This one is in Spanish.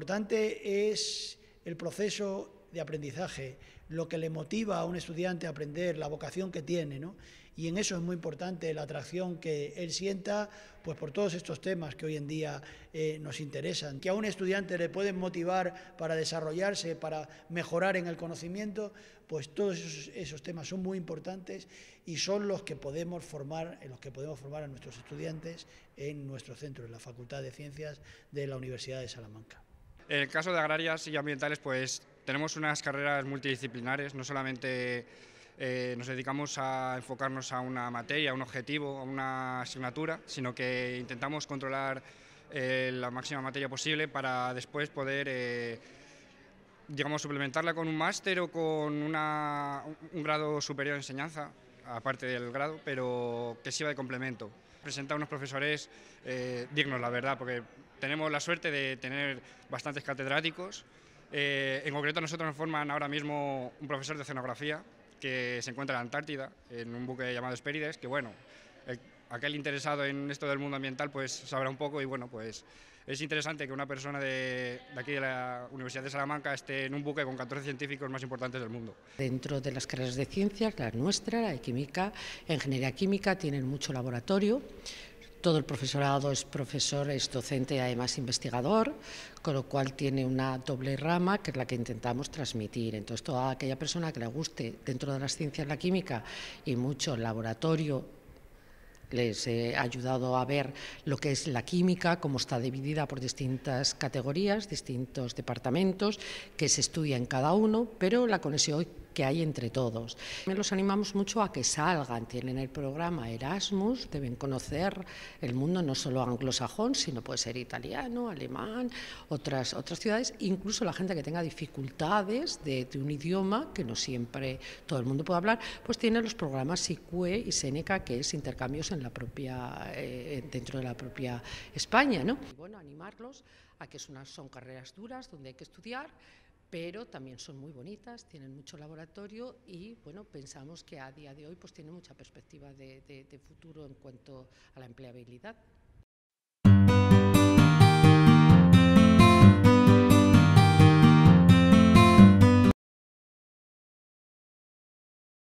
importante es el proceso de aprendizaje, lo que le motiva a un estudiante a aprender, la vocación que tiene, ¿no? Y en eso es muy importante la atracción que él sienta, pues por todos estos temas que hoy en día eh, nos interesan, que a un estudiante le pueden motivar para desarrollarse, para mejorar en el conocimiento, pues todos esos, temas son muy importantes y son los que podemos formar, en los que podemos formar a nuestros estudiantes en nuestro centro, en la Facultad de Ciencias de la Universidad de Salamanca. En el caso de agrarias y ambientales, pues tenemos unas carreras multidisciplinares, no solamente eh, nos dedicamos a enfocarnos a una materia, a un objetivo, a una asignatura, sino que intentamos controlar eh, la máxima materia posible para después poder, eh, digamos, suplementarla con un máster o con un grado superior de enseñanza, aparte del grado, pero que sirva de complemento. Presenta unos profesores dignos, la verdad, porque tenemos la suerte de tener bastantes catedráticos. Eh, en concreto, nosotros nos forman ahora mismo un profesor de escenografía... que se encuentra en la Antártida, en un buque llamado Esperides, que bueno, aquel interesado en esto del mundo ambiental pues sabrá un poco y bueno, pues es interesante que una persona de, de, aquí de la Universidad de Salamanca esté en un buque con 14 científicos más importantes del mundo. Dentro de las carreras de ciencias, la nuestra, la de química, ingeniería química, tienen mucho laboratorio, todo el profesorado es profesor, es docente y además investigador, con lo cual tiene una doble rama que es la que intentamos transmitir. Entonces, toda aquella persona que le guste dentro de las ciencias la química y mucho laboratorio les he ayudado a ver lo que es la química, cómo está dividida por distintas categorías, distintos departamentos que se estudia en cada uno, pero la conexión que hay entre todos. Los animamos mucho a que salgan, tienen el programa Erasmus, deben conocer el mundo no solo anglosajón, sino puede ser italiano, alemán, otras, otras ciudades, incluso la gente que tenga dificultades de, un idioma que no siempre todo el mundo puede hablar, pues tiene los programas SICUE y Seneca, que es intercambios en la propia, eh, dentro de la propia España. ¿no? bueno, animarlos a que son carreras duras donde hay que estudiar, pero también son muy bonitas, tienen mucho laboratorio y bueno, pensamos que a día de hoy pues tienen mucha perspectiva de futuro en cuanto a la empleabilidad.